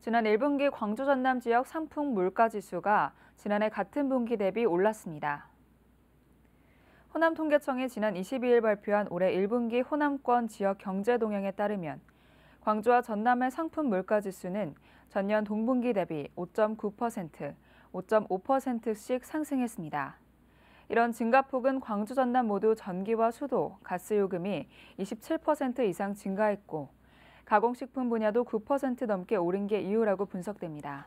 지난 1분기 광주 전남 지역 상품 물가 지수가 지난해 같은 분기 대비 올랐습니다. 호남 통계청이 지난 22일 발표한 올해 1분기 호남권 지역 경제 동향에 따르면 광주와 전남의 상품 물가 지수는 전년 동분기 대비 5.9%, 5.5%씩 상승했습니다. 이런 증가폭은 광주 전남 모두 전기와 수도, 가스 요금이 27% 이상 증가했고 가공식품 분야도 9% 넘게 오른 게 이유라고 분석됩니다.